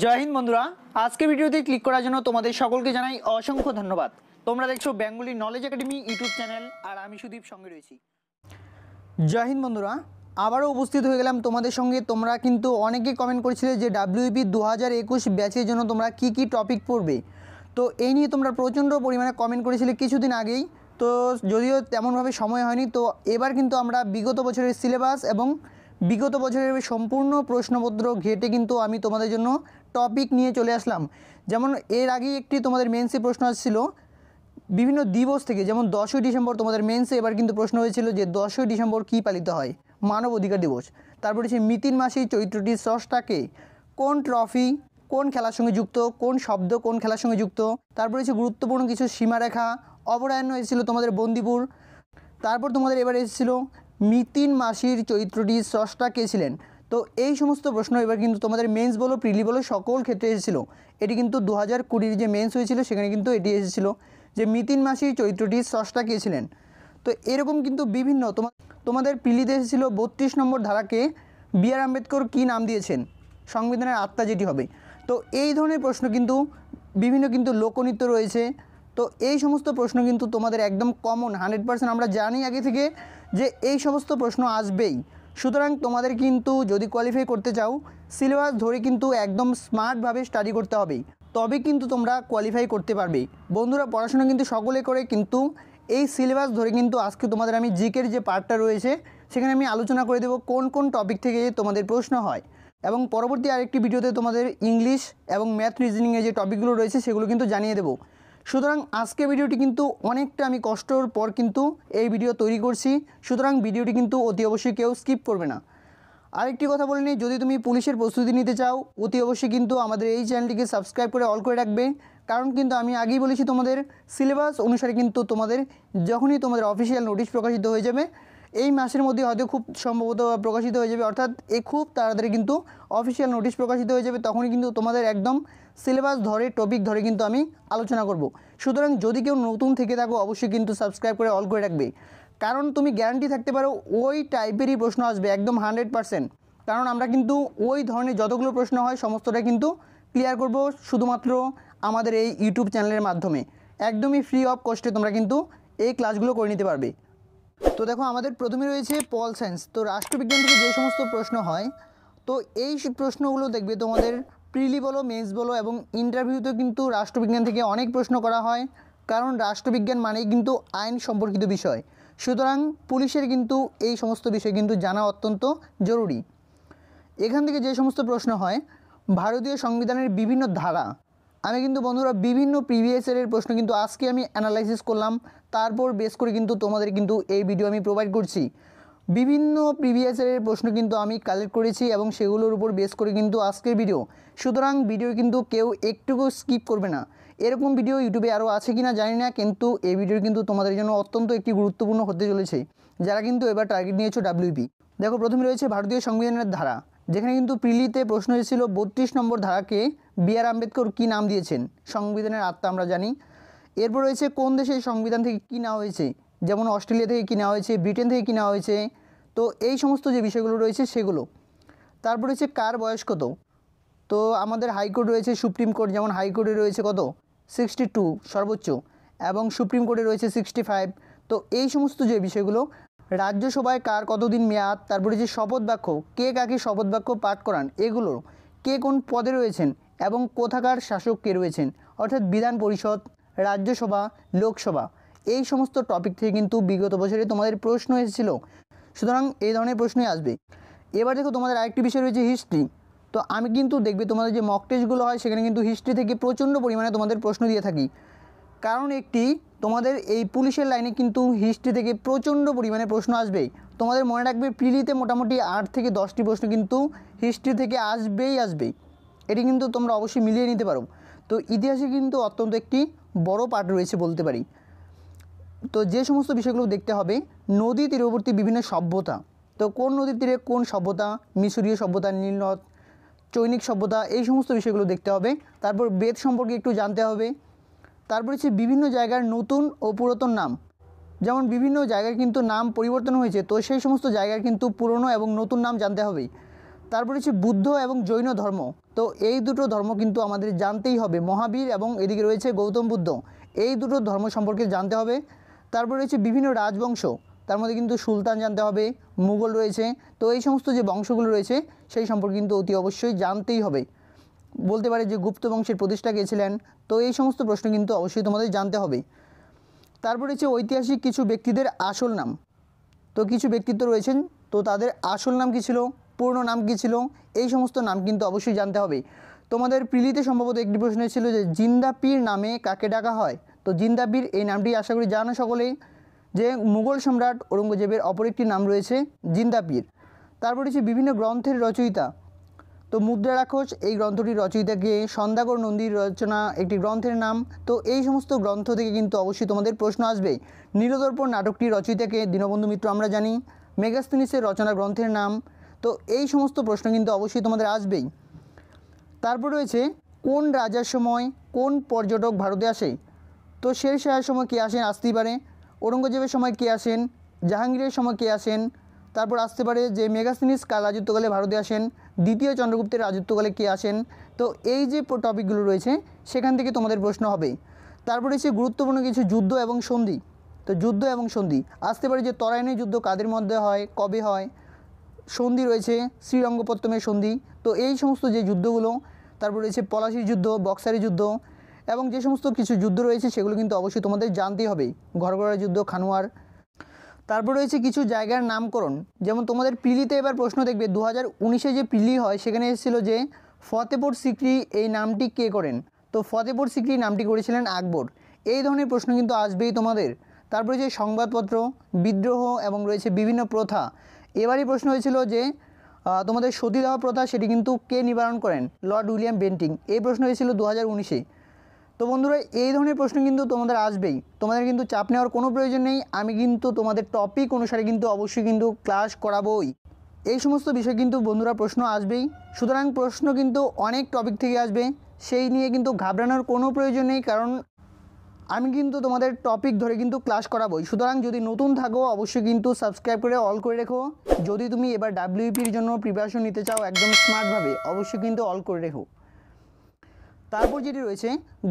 জয় হিন্দ বন্ধুরা আজকে ভিডিওতে ক্লিক করার জন্য তোমাদের সকলকে জানাই অসংখ্য ধন্যবাদ তোমরা দেখছো Bengali knowledge academy YouTube channel আর আমি সুদীপ সঙ্গে রয়েছি জয় হিন্দ বন্ধুরা আবারও উপস্থিত হয়ে গেলাম তোমাদের সঙ্গে তোমরা কিন্তু অনেকেই কমেন্ট করেছিলে যে ডাব্লিউবি e দু হাজার একুশ ব্যাচের জন্য তোমরা কি কি টপিক পড়বে তো এই নিয়ে তোমরা প্রচণ্ড পরিমাণে কমেন্ট করেছিলে কিছুদিন আগেই তো যদিও তেমনভাবে সময় হয়নি তো এবার কিন্তু আমরা বিগত বছরের সিলেবাস এবং বিগত বছরের সম্পূর্ণ প্রশ্নপত্র ঘেটে কিন্তু আমি তোমাদের জন্য টপিক নিয়ে চলে আসলাম যেমন এর আগেই একটি তোমাদের মেন্সে প্রশ্ন আসছিল বিভিন্ন দিবস থেকে যেমন দশই ডিসেম্বর তোমাদের মেন্সে এবার কিন্তু প্রশ্ন হয়েছিল যে দশই ডিসেম্বর কী পালিত হয় মানব অধিকার দিবস তারপরে হচ্ছে মিতিন মাসি চরিত্রটির স্রষ্টাকে কোন ট্রফি কোন খেলার সঙ্গে যুক্ত কোন শব্দ কোন খেলার সঙ্গে যুক্ত তারপরে হচ্ছে গুরুত্বপূর্ণ কিছু সীমারেখা অবরায়ণ এসেছিলো তোমাদের বন্দিপুর তারপর তোমাদের এবার এসেছিল মিতিন মাসির চরিত্রটি স্রষ্টা কে ছিলেন তো এই সমস্ত প্রশ্ন এবার কিন্তু তোমাদের মেন্স বলো প্রিলি বলো সকল ক্ষেত্রে এসেছিলো এটি কিন্তু দু হাজার কুড়ির যে মেন্স হয়েছিল সেখানে কিন্তু এটি এসেছিলো যে মিতিন মাসির চরিত্রটি স্রষ্টা কে ছিলেন তো এরকম কিন্তু বিভিন্ন তোমার তোমাদের প্রিলিতে এসেছিলো বত্রিশ নম্বর ধারাকে বি আর আম্বেদকর কী নাম দিয়েছেন সংবিধানের আত্মা যেটি হবে তো এই ধরনের প্রশ্ন কিন্তু বিভিন্ন কিন্তু লোকনৃত্য রয়েছে তো এই সমস্ত প্রশ্ন কিন্তু তোমাদের একদম কমন হান্ড্রেড পার্সেন্ট আমরা জানি আগে থেকে যে এই সমস্ত প্রশ্ন আসবেই সুতরাং তোমাদের কিন্তু যদি কোয়ালিফাই করতে চাও সিলেবাস ধরে কিন্তু একদম স্মার্টভাবে স্টাডি করতে হবে তবে কিন্তু তোমরা কোয়ালিফাই করতে পারবে বন্ধুরা পড়াশোনা কিন্তু সকলে করে কিন্তু এই সিলেবাস ধরে কিন্তু আজকে তোমাদের আমি জিকের যে পার্টটা রয়েছে সেখানে আমি আলোচনা করে দেব কোন কোন টপিক থেকে তোমাদের প্রশ্ন হয় এবং পরবর্তী আরেকটি ভিডিওতে তোমাদের ইংলিশ এবং ম্যাথ রিজনিংয়ে যে টপিকগুলো রয়েছে সেগুলো কিন্তু জানিয়ে দেবো সুতরাং আজকে ভিডিওটি কিন্তু অনেকটা আমি কষ্টর পর কিন্তু এই ভিডিও তৈরি করছি সুতরাং ভিডিওটি কিন্তু অতি অবশ্যই কেউ স্কিপ করবে না আরেকটি কথা বলে নিই যদি তুমি পুলিশের প্রস্তুতি নিতে চাও অতি অবশ্যই কিন্তু আমাদের এই চ্যানেলটিকে সাবস্ক্রাইব করে অল করে রাখবে কারণ কিন্তু আমি আগেই বলেছি তোমাদের সিলেবাস অনুসারে কিন্তু তোমাদের যখনই তোমাদের অফিসিয়াল নোটিশ প্রকাশিত হয়ে যাবে এই মাসের মধ্যে হয়তো খুব সম্ভবত প্রকাশিত হয়ে যাবে অর্থাৎ এ খুব তাড়াতাড়ি কিন্তু অফিসিয়াল নোটিশ প্রকাশিত হয়ে যাবে তখনই কিন্তু তোমাদের একদম সিলেবাস ধরে টপিক ধরে কিন্তু আমি আলোচনা করব সুতরাং যদি কেউ নতুন থেকে থাকো অবশ্যই কিন্তু সাবস্ক্রাইব করে অল করে রাখবে কারণ তুমি গ্যারান্টি থাকতে পারো ওই টাইপেরই প্রশ্ন আসবে একদম হান্ড্রেড পারসেন্ট কারণ আমরা কিন্তু ওই ধরনের যতগুলো প্রশ্ন হয় সমস্তটা কিন্তু ক্লিয়ার করব শুধুমাত্র আমাদের এই ইউটিউব চ্যানেলের মাধ্যমে একদমই ফ্রি অফ কস্টে তোমরা কিন্তু এই ক্লাসগুলো করে নিতে পারবে তো দেখো আমাদের প্রথমে রয়েছে পল সায়েন্স তো রাষ্ট্রবিজ্ঞান থেকে যে সমস্ত প্রশ্ন হয় তো এই প্রশ্নগুলো দেখবে তোমাদের প্রিলি বলো মেন্স বলো এবং ইন্টারভিউতেও কিন্তু রাষ্ট্রবিজ্ঞান থেকে অনেক প্রশ্ন করা হয় কারণ রাষ্ট্রবিজ্ঞান মানেই কিন্তু আইন সম্পর্কিত বিষয় সুতরাং পুলিশের কিন্তু এই সমস্ত বিষয় কিন্তু জানা অত্যন্ত জরুরি এখান থেকে যে সমস্ত প্রশ্ন হয় ভারতীয় সংবিধানের বিভিন্ন ধারা আমি কিন্তু বন্ধুরা বিভিন্ন প্রিভিয়াস ইয়ারের প্রশ্ন কিন্তু আজকে আমি অ্যানালাইসিস করলাম তারপর বেস করে কিন্তু তোমাদের কিন্তু এই ভিডিও আমি প্রোভাইড করছি বিভিন্ন প্রিভিয়াস ইয়ারের প্রশ্ন কিন্তু আমি কালেক্ট করেছি এবং সেগুলোর উপর বেস করে কিন্তু আজকের ভিডিও সুতরাং ভিডিও কিন্তু কেউ একটুকু স্কিপ করবে না এরকম ভিডিও ইউটিউবে আরও আছে কি না জানি না কিন্তু এই ভিডিও কিন্তু তোমাদের জন্য অত্যন্ত একটি গুরুত্বপূর্ণ হতে চলেছে যারা কিন্তু এবার টার্গেট নিয়েছো ডাব্লিউপি দেখো প্রথমে রয়েছে ভারতীয় সংবিধানের ধারা যেখানে কিন্তু প্রিলিতে প্রশ্ন এসেছিল বত্রিশ নম্বর ধারাকে বি আর আম্বেদকর কী নাম দিয়েছেন সংবিধানের আত্মা আমরা জানি এরপর রয়েছে কোন দেশে সংবিধান থেকে কী নেওয়া হয়েছে যেমন অস্ট্রেলিয়া থেকে কী নেওয়া হয়েছে ব্রিটেন থেকে কী নেওয়া হয়েছে তো এই সমস্ত যে বিষয়গুলো রয়েছে সেগুলো তারপর রয়েছে কার বয়স কত তো আমাদের হাইকোর্ট রয়েছে সুপ্রিম কোর্ট যেমন হাইকোর্টে রয়েছে কত সিক্সটি টু সর্বোচ্চ এবং সুপ্রিম কোর্টে রয়েছে সিক্সটি ফাইভ তো এই সমস্ত যে বিষয়গুলো রাজ্যসভায় কার কতদিন মেয়াদ তারপরে যে শপথ বাক্য কে কাকে শপথ বাক্য পাঠ করান এগুলো কে কোন পদে রয়েছেন এবং কোথাকার শাসক কে রয়েছেন অর্থাৎ বিধান পরিষদ রাজ্যসভা লোকসভা এই সমস্ত টপিক থেকে কিন্তু বিগত বছরে তোমাদের প্রশ্ন এসেছিল সুতরাং এই ধরনের প্রশ্নই আসবে এবার দেখো তোমাদের আরেকটি বিষয় রয়েছে হিস্ট্রি তো আমি কিন্তু দেখবে তোমাদের যে মক টেস্টগুলো হয় সেখানে কিন্তু হিস্ট্রি থেকে প্রচণ্ড পরিমাণে তোমাদের প্রশ্ন দিয়ে থাকি কারণ একটি তোমাদের এই পুলিশের লাইনে কিন্তু হিস্ট্রি থেকে প্রচণ্ড পরিমাণে প্রশ্ন আসবেই তোমাদের মনে রাখবে প্রিলিতে মোটামুটি আট থেকে দশটি প্রশ্ন কিন্তু হিস্ট্রি থেকে আসবেই আসবেই এটি কিন্তু তোমরা অবশ্যই মিলিয়ে নিতে পারো তো ইতিহাসে কিন্তু অত্যন্ত একটি বড় পার্ট রয়েছে বলতে পারি তো যে সমস্ত বিষয়গুলো দেখতে হবে নদী তীরবর্তী বিভিন্ন সভ্যতা তো কোন নদীর তীরে কোন সভ্যতা মিশরীয় সভ্যতা নীলনদ চৈনিক সভ্যতা এই সমস্ত বিষয়গুলো দেখতে হবে তারপর বেদ সম্পর্কে একটু জানতে হবে তারপরে হচ্ছে বিভিন্ন জায়গার নতুন ও পুরাতন নাম যেমন বিভিন্ন জায়গায় কিন্তু নাম পরিবর্তন হয়েছে তো সেই সমস্ত জায়গার কিন্তু পুরনো এবং নতুন নাম জানতে হবে তারপরে হচ্ছে বুদ্ধ এবং জৈন ধর্ম তো এই দুটো ধর্ম কিন্তু আমাদের জানতেই হবে মহাবীর এবং এদিকে রয়েছে গৌতম বুদ্ধ এই দুটো ধর্ম সম্পর্কে জানতে হবে তারপরে রয়েছে বিভিন্ন রাজবংশ তার মধ্যে কিন্তু সুলতান জানতে হবে মুঘল রয়েছে তো এই সমস্ত যে বংশগুলো রয়েছে সেই সম্পর্কে কিন্তু অতি অবশ্যই জানতেই হবে বলতে পারে যে গুপ্ত বংশের প্রতিষ্ঠা গিয়েছিলেন তো এই সমস্ত প্রশ্ন কিন্তু অবশ্যই তোমাদের জানতে হবে তারপর হচ্ছে ঐতিহাসিক কিছু ব্যক্তিদের আসল নাম তো কিছু ব্যক্তিত্ব রয়েছেন তো তাদের আসল নাম কী ছিল পূর্ণ নাম কী ছিল এই সমস্ত নাম কিন্তু অবশ্যই জানতে হবে তোমাদের প্রিলিতে সম্ভবত একটি প্রশ্ন ছিল যে জিন্দা পীর নামে কাকে ডাকা হয় তো জিন্দা পীর এই নামটি আশা করি জানো সকলেই যে মুঘল সম্রাট ঔরঙ্গজেবের অপর একটি নাম রয়েছে জিন্দা পীর তারপর হচ্ছে বিভিন্ন গ্রন্থের রচয়িতা তো মুদ্রা রাক্ষস এই গ্রন্থটি রচয়িতা গিয়ে নন্দীর রচনা একটি গ্রন্থের নাম তো এই সমস্ত গ্রন্থ থেকে কিন্তু অবশ্যই তোমাদের প্রশ্ন আসবে নীলদর্পণ নাটকটি রচয়িতাকে দীনবন্ধু মিত্র আমরা জানি মেগাস্তিনিসের রচনা গ্রন্থের নাম তো এই সমস্ত প্রশ্ন কিন্তু অবশ্যই তোমাদের আসবেই তারপর রয়েছে কোন রাজার সময় কোন পর্যটক ভারতে আসে তো শের শাহের সময় কে আসেন আসতেই পারে ঔরঙ্গজেবের সময় কে আসেন জাহাঙ্গীরের সময় কে আসেন তারপর আসতে পারে যে মেগাস্তিনিস কাল রাজত্বকালে ভারতে আসেন দ্বিতীয় চন্দ্রগুপ্তের রাজত্বকালে কে আসেন তো এই যে টপিকগুলো রয়েছে সেখান থেকে তোমাদের প্রশ্ন হবে তারপরে সে গুরুত্বপূর্ণ কিছু যুদ্ধ এবং সন্ধি তো যুদ্ধ এবং সন্ধি আসতে পারে যে তরাইনের যুদ্ধ কাদের মধ্যে হয় কবে হয় সন্ধি রয়েছে শ্রীরঙ্গপত্তমের সন্ধি তো এই সমস্ত যে যুদ্ধগুলো তারপর রয়েছে পলাশির যুদ্ধ বক্সারি যুদ্ধ এবং যে সমস্ত কিছু যুদ্ধ রয়েছে সেগুলো কিন্তু অবশ্যই তোমাদের জানতেই হবে ঘরগড়া যুদ্ধ খানোয়ার তারপর রয়েছে কিছু জায়গার নামকরণ যেমন তোমাদের পিলিতে এবার প্রশ্ন দেখবে দু হাজার যে পিলি হয় সেখানে এসেছিলো যে ফতেপুর সিকরি এই নামটি কে করেন তো ফতেপুর সিকরি নামটি করেছিলেন আকবর এই ধরনের প্রশ্ন কিন্তু আসবেই তোমাদের তারপরে যে সংবাদপত্র বিদ্রোহ এবং রয়েছে বিভিন্ন প্রথা এবারই প্রশ্ন হয়েছিল যে তোমাদের সতীদাহ প্রথা সেটি কিন্তু কে নিবারণ করেন লর্ড উইলিয়াম বেন্টিং এই প্রশ্ন হয়েছিল দু হাজার উনিশে তো বন্ধুরা এই ধরনের প্রশ্ন কিন্তু তোমাদের আসবেই তোমাদের কিন্তু চাপ নেওয়ার কোনো প্রয়োজন নেই আমি কিন্তু তোমাদের টপিক অনুসারে কিন্তু অবশ্যই কিন্তু ক্লাস করাবই এই সমস্ত বিষয় কিন্তু বন্ধুরা প্রশ্ন আসবেই সুতরাং প্রশ্ন কিন্তু অনেক টপিক থেকে আসবে সেই নিয়ে কিন্তু ঘাবড়ানোর কোনো প্রয়োজন নেই কারণ আমি কিন্তু তোমাদের টপিক ধরে কিন্তু ক্লাস করাবই সুতরাং যদি নতুন থাকো অবশ্যই কিন্তু সাবস্ক্রাইব করে অল করে রেখো যদি তুমি এবার ডাব্লিউপির e জন্য প্রিপারেশন নিতে চাও একদম স্মার্টভাবে অবশ্যই কিন্তু অল করে রেখো তারপর যেটি রয়েছে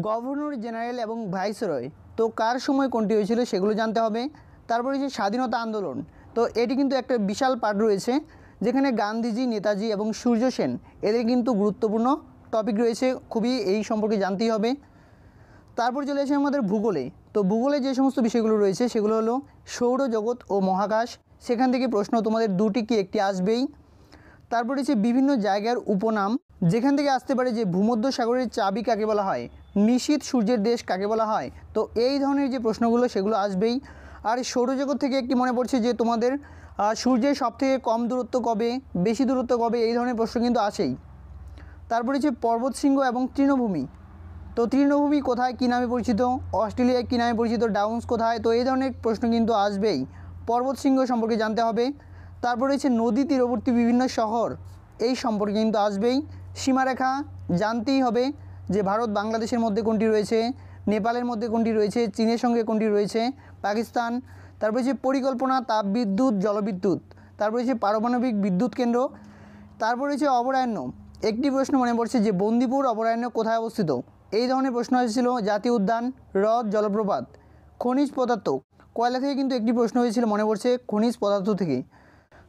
গভর্নর জেনারেল এবং ভাইসরয় তো কার সময় কোনটি হয়েছিল সেগুলো জানতে হবে তারপর রয়েছে স্বাধীনতা আন্দোলন তো এটি কিন্তু একটা বিশাল পার্ট রয়েছে যেখানে গান্ধীজি নেতাজি এবং সূর্য সেন এদের কিন্তু গুরুত্বপূর্ণ টপিক রয়েছে খুবই এই সম্পর্কে জানতেই হবে তারপর চলে আসে আমাদের ভূগোলে তো ভূগোলে যে সমস্ত বিষয়গুলো রয়েছে সেগুলো হলো সৌরজগৎ ও মহাকাশ সেখান থেকে প্রশ্ন তোমাদের দুটি কি একটি আসবেই তারপর রয়েছে বিভিন্ন জায়গার উপনাম যেখান থেকে আসতে পারে যে ভূমধ্য সাগরের চাবি কাকে বলা হয় নিশীত সূর্যের দেশ কাকে বলা হয় তো এই ধরনের যে প্রশ্নগুলো সেগুলো আসবেই আর সৌরজগৎ থেকে একটি মনে পড়ছে যে তোমাদের সূর্যের সবথেকে কম দূরত্ব কবে বেশি দূরত্ব কবে এই ধরনের প্রশ্ন কিন্তু আসেই তারপরে যে পর্বত শৃঙ্গ এবং তৃণভূমি তো তৃণভূমি কোথায় কী নামে পরিচিত অস্ট্রেলিয়ায় কী নামে পরিচিত ডাউন্স কোথায় তো এই ধরনের প্রশ্ন কিন্তু আসবেই পর্বত শৃঙ্গ সম্পর্কে জানতে হবে তারপরে হচ্ছে নদী তীরবর্তী বিভিন্ন শহর এই সম্পর্কে কিন্তু আসবেই সীমারেখা জানতেই হবে যে ভারত বাংলাদেশের মধ্যে কোনটি রয়েছে নেপালের মধ্যে কোনটি রয়েছে চীনের সঙ্গে কোনটি রয়েছে পাকিস্তান তারপর যে পরিকল্পনা তাপবিদ্যুৎ জলবিদ্যুৎ তারপর হচ্ছে পারমাণবিক বিদ্যুৎ কেন্দ্র তারপর রয়েছে অবরায়ণ্য একটি প্রশ্ন মনে পড়ছে যে বন্দিপুর অবরায়ণ্য কোথায় অবস্থিত এই ধরনের প্রশ্ন হয়েছিল জাতীয় উদ্যান হ্রদ জলপ্রপাত খনিজ পদার্থ কয়লা থেকে কিন্তু একটি প্রশ্ন হয়েছিল মনে পড়ছে খনিজ পদার্থ থেকে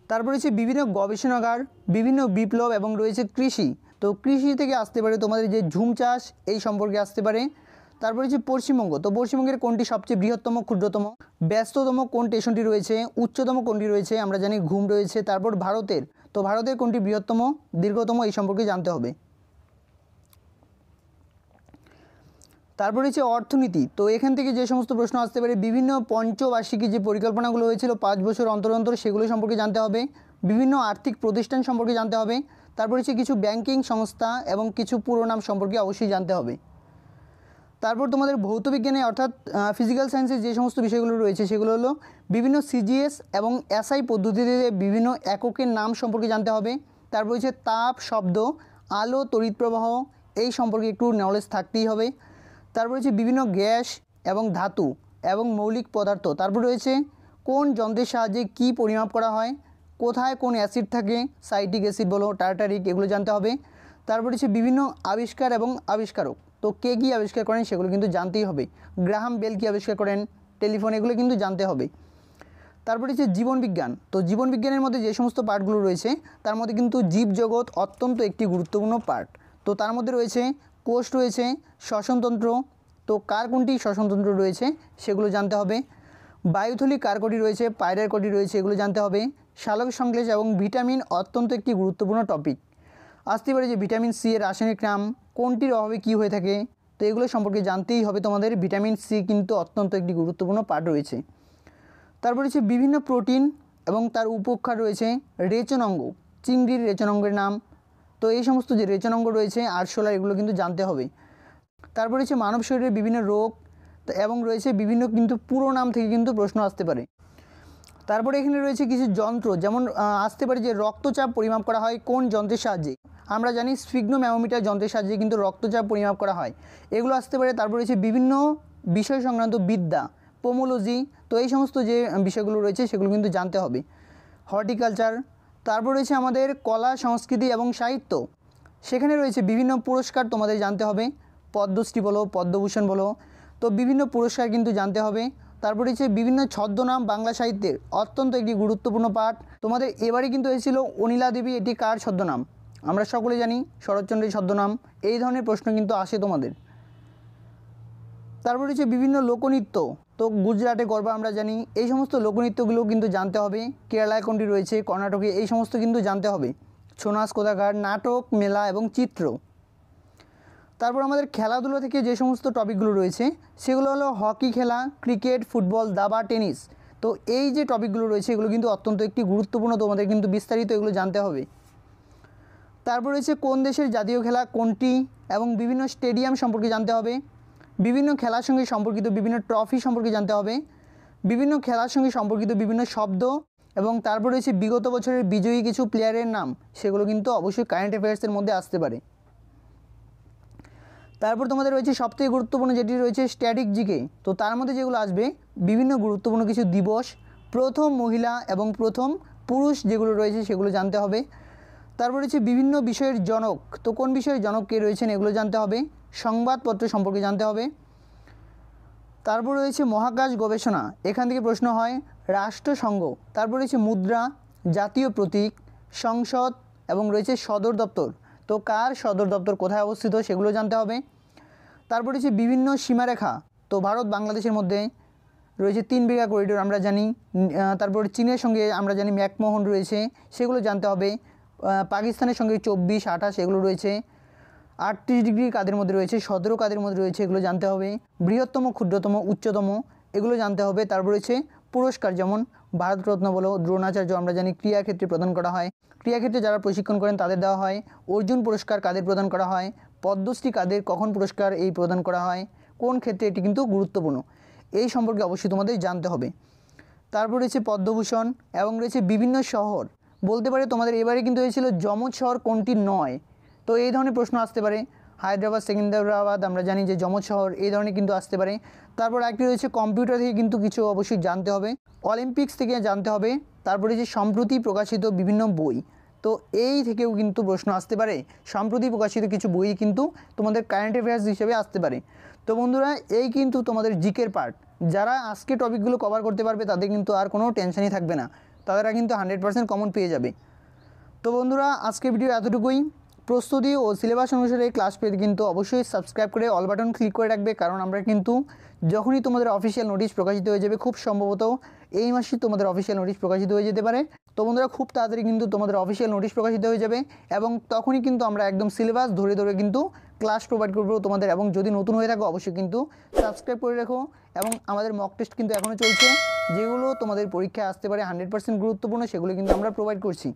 তারপর রয়েছে বিভিন্ন গবেষণাগার বিভিন্ন বিপ্লব এবং রয়েছে কৃষি তো কৃষি থেকে আসতে পারে তোমাদের যে ঝুম চাষ এই সম্পর্কে আসতে পারে তারপরে হচ্ছে পশ্চিমবঙ্গ তো পশ্চিমবঙ্গের কোনটি সবচেয়ে বৃহত্তম ক্ষুদ্রতম ব্যস্ততম কোন স্টেশনটি রয়েছে উচ্চতম কোনটি রয়েছে আমরা জানি ঘুম রয়েছে তারপর ভারতের তো ভারতের কোনটি বৃহত্তম দীর্ঘতম এই সম্পর্কে জানতে হবে তারপর হচ্ছে অর্থনীতি তো এখান থেকে যে সমস্ত প্রশ্ন আসতে পারে বিভিন্ন পঞ্চবার্ষিকী যে পরিকল্পনাগুলো হয়েছিল পাঁচ বছর অন্তর অন্তর সেগুলো সম্পর্কে জানতে হবে বিভিন্ন আর্থিক প্রতিষ্ঠান সম্পর্কে জানতে হবে তারপর হচ্ছে কিছু ব্যাংকিং সংস্থা এবং কিছু পুরো নাম সম্পর্কে অবশ্যই জানতে হবে তারপর তোমাদের ভৌত বিজ্ঞানে অর্থাৎ ফিজিক্যাল সায়েন্সের যে সমস্ত বিষয়গুলো রয়েছে সেগুলো হলো বিভিন্ন সিজিএস এবং এসআই পদ্ধতিতে বিভিন্ন এককের নাম সম্পর্কে জানতে হবে তারপর হচ্ছে তাপ শব্দ আলো তড়িৎ প্রবাহ এই সম্পর্কে একটু নলেজ থাকতেই হবে তারপর হচ্ছে বিভিন্ন গ্যাস এবং ধাতু এবং মৌলিক পদার্থ তারপর রয়েছে কোন যন্ত্রের সাহায্যে কি পরিমাপ করা হয় কোথায় কোন অ্যাসিড থাকে সাইটিক অ্যাসিড বলো টার্টারিক এগুলো জানতে হবে তারপর হচ্ছে বিভিন্ন আবিষ্কার এবং আবিষ্কারক তো কে কী আবিষ্কার করেন সেগুলো কিন্তু জানতেই হবে গ্রাহাম বেল কী আবিষ্কার করেন টেলিফোন এগুলো কিন্তু জানতে হবে তারপরে হচ্ছে জীবনবিজ্ঞান তো জীবনবিজ্ঞানের মধ্যে যে সমস্ত পার্টগুলো রয়েছে তার মধ্যে কিন্তু জীবজগৎ অত্যন্ত একটি গুরুত্বপূর্ণ পার্ট তো তার মধ্যে রয়েছে কোষ রয়েছে শ্বসনতন্ত্র তো কার কোনটি শ্বসনতন্ত্র রয়েছে সেগুলো জানতে হবে বায়ুথলি কার কটি রয়েছে পায়রার কটি রয়েছে এগুলো জানতে হবে সালোক সংশ্লেষ এবং ভিটামিন অত্যন্ত একটি গুরুত্বপূর্ণ টপিক আসতে পারে যে ভিটামিন সি এর রাসায়নিক নাম কোনটির অভাবে কী হয়ে থাকে তো এগুলো সম্পর্কে জানতেই হবে তোমাদের ভিটামিন সি কিন্তু অত্যন্ত একটি গুরুত্বপূর্ণ পার্ট রয়েছে তারপরে হচ্ছে বিভিন্ন প্রোটিন এবং তার উপক্ষার রয়েছে রেচনাঙ্গ চিংড়ির অঙ্গের নাম তো এই সমস্ত যে অঙ্গ রয়েছে আরশোলা এগুলো কিন্তু জানতে হবে তারপরে হচ্ছে মানব শরীরের বিভিন্ন রোগ এবং রয়েছে বিভিন্ন কিন্তু পুরো নাম থেকে কিন্তু প্রশ্ন আসতে পারে তারপরে এখানে রয়েছে কিছু যন্ত্র যেমন আসতে পারে যে রক্তচাপ পরিমাপ করা হয় কোন যন্ত্রের সাহায্যে আমরা জানি ম্যামোমিটার যন্ত্রের সাহায্যে কিন্তু রক্তচাপ পরিমাপ করা হয় এগুলো আসতে পারে তারপর রয়েছে বিভিন্ন বিষয় সংক্রান্ত বিদ্যা পোমোলজি তো এই সমস্ত যে বিষয়গুলো রয়েছে সেগুলো কিন্তু জানতে হবে হর্টিকালচার তারপর রয়েছে আমাদের কলা সংস্কৃতি এবং সাহিত্য সেখানে রয়েছে বিভিন্ন পুরস্কার তোমাদের জানতে হবে পদ্মশ্রী বলো পদ্মভূষণ বলো তো বিভিন্ন পুরস্কার কিন্তু জানতে হবে তারপর হচ্ছে বিভিন্ন ছদ্মনাম বাংলা সাহিত্যের অত্যন্ত একটি গুরুত্বপূর্ণ পাঠ তোমাদের এবারে কিন্তু এসেছিল অনিলা দেবী এটি কার ছদ্মনাম আমরা সকলে জানি শরৎচন্দ্রের ছদ্মনাম এই ধরনের প্রশ্ন কিন্তু আসে তোমাদের তারপর হচ্ছে বিভিন্ন লোকনৃত্য তো গুজরাটে গরবা আমরা জানি এই সমস্ত লোকনৃত্যগুলো কিন্তু জানতে হবে কেরালায় কোনটি রয়েছে কর্ণাটকে এই সমস্ত কিন্তু জানতে হবে ছৌ নাচ কোথাকার নাটক মেলা এবং চিত্র তারপর আমাদের খেলাধুলো থেকে যে সমস্ত টপিকগুলো রয়েছে সেগুলো হলো হকি খেলা ক্রিকেট ফুটবল দাবা টেনিস তো এই যে টপিকগুলো রয়েছে এগুলো কিন্তু অত্যন্ত একটি গুরুত্বপূর্ণ তোমাদের কিন্তু বিস্তারিত এগুলো জানতে হবে তারপর রয়েছে কোন দেশের জাতীয় খেলা কোনটি এবং বিভিন্ন স্টেডিয়াম সম্পর্কে জানতে হবে বিভিন্ন খেলার সঙ্গে সম্পর্কিত বিভিন্ন ট্রফি সম্পর্কে জানতে হবে বিভিন্ন খেলার সঙ্গে সম্পর্কিত বিভিন্ন শব্দ এবং তারপর রয়েছে বিগত বছরের বিজয়ী কিছু প্লেয়ারের নাম সেগুলো কিন্তু অবশ্যই কারেন্ট অ্যাফেয়ার্সের মধ্যে আসতে পারে তারপর তোমাদের রয়েছে সবথেকে গুরুত্বপূর্ণ যেটি রয়েছে স্ট্যাটিক জিকে তো তার মধ্যে যেগুলো আসবে বিভিন্ন গুরুত্বপূর্ণ কিছু দিবস প্রথম মহিলা এবং প্রথম পুরুষ যেগুলো রয়েছে সেগুলো জানতে হবে তারপর রয়েছে বিভিন্ন বিষয়ের জনক তো কোন বিষয়ের জনক কে রয়েছেন এগুলো জানতে হবে সংবাদপত্র সম্পর্কে জানতে হবে তারপর রয়েছে মহাকাশ গবেষণা এখান থেকে প্রশ্ন হয় রাষ্ট্রসংঘ তারপর রয়েছে মুদ্রা জাতীয় প্রতীক সংসদ এবং রয়েছে সদর দপ্তর তো কার সদর দপ্তর কোথায় অবস্থিত সেগুলো জানতে হবে তারপর রয়েছে বিভিন্ন সীমারেখা তো ভারত বাংলাদেশের মধ্যে রয়েছে তিন বিঘা করিডোর আমরা জানি তারপর চীনের সঙ্গে আমরা জানি ম্যাকমোহন রয়েছে সেগুলো জানতে হবে পাকিস্তানের সঙ্গে চব্বিশ আঠাশ এগুলো রয়েছে আটত্রিশ ডিগ্রি কাদের মধ্যে রয়েছে সতেরো কাদের মধ্যে রয়েছে এগুলো জানতে হবে বৃহত্তম ক্ষুদ্রতম উচ্চতম এগুলো জানতে হবে তারপর রয়েছে পুরস্কার যেমন ভারতরত্ন বলো দ্রোণাচার্য আমরা জানি ক্রিয়াক্ষেত্রে প্রদান করা হয় ক্রিয়াক্ষেত্রে যারা প্রশিক্ষণ করেন তাদের দেওয়া হয় অর্জুন পুরস্কার কাদের প্রদান করা হয় পদ্মশ্রী কাদের কখন পুরস্কার এই প্রদান করা হয় কোন ক্ষেত্রে এটি কিন্তু গুরুত্বপূর্ণ এই সম্পর্কে অবশ্যই তোমাদের জানতে হবে তারপর রয়েছে পদ্মভূষণ এবং রয়েছে বিভিন্ন শহর বলতে পারে তোমাদের এবারে কিন্তু হয়েছিল যমজ শহর কোনটি নয় তো এই ধরনের প্রশ্ন আসতে পারে হায়দ্রাবাদ সেকেন্দ্রাবাদ আমরা জানি যে যমজ শহর এই ধরনের কিন্তু আসতে পারে তারপর একটি রয়েছে কম্পিউটার থেকে কিন্তু কিছু অবশ্যই জানতে হবে অলিম্পিক্স থেকে জানতে হবে তারপরে যে সম্প্রতি প্রকাশিত বিভিন্ন বই তো এই থেকেও কিন্তু প্রশ্ন আসতে পারে সম্প্রতি প্রকাশিত কিছু বই কিন্তু তোমাদের কারেন্ট অ্যাফেয়ার্স হিসেবে আসতে পারে তো বন্ধুরা এই কিন্তু তোমাদের জিকের পার্ট যারা আজকে টপিকগুলো কভার করতে পারবে তাদের কিন্তু আর কোনো টেনশনই থাকবে না তারা কিন্তু হান্ড্রেড পার্সেন্ট কমন পেয়ে যাবে তো বন্ধুরা আজকে ভিডিও এতটুকুই প্রস্তুতি ও সিলেবাস অনুসারে ক্লাস পেয়ে কিন্তু অবশ্যই সাবস্ক্রাইব করে অল বাটন ক্লিক করে রাখবে কারণ আমরা কিন্তু যখনই তোমাদের অফিসিয়াল নোটিশ প্রকাশিত হয়ে যাবে খুব সম্ভবত এই মাসে তোমাদের অফিসিয়াল নোটিশ প্রকাশিত হয়ে যেতে পারে তো বন্ধুরা খুব তাড়াতাড়ি কিন্তু তোমাদের অফিসিয়াল নোটিশ প্রকাশিত হয়ে যাবে এবং তখনই কিন্তু আমরা একদম সিলেবাস ধরে ধরে কিন্তু ক্লাস প্রোভাইড করবো তোমাদের এবং যদি নতুন হয়ে থাকো অবশ্যই কিন্তু সাবস্ক্রাইব করে রেখো এবং আমাদের মক টেস্ট কিন্তু এখনও চলছে যেগুলো তোমাদের পরীক্ষায় আসতে পারে হান্ড্রেড পার্সেন্ট গুরুত্বপূর্ণ সেগুলো কিন্তু আমরা প্রোভাইড করছি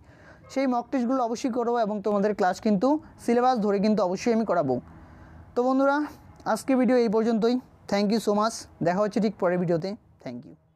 সেই মক টেস্টগুলো অবশ্যই করবো এবং তোমাদের ক্লাস কিন্তু সিলেবাস ধরে কিন্তু অবশ্যই আমি করাবো তো বন্ধুরা আজকে ভিডিও এই পর্যন্তই থ্যাংক ইউ সো মাচ দেখা হচ্ছে ঠিক পরের ভিডিওতে থ্যাংক ইউ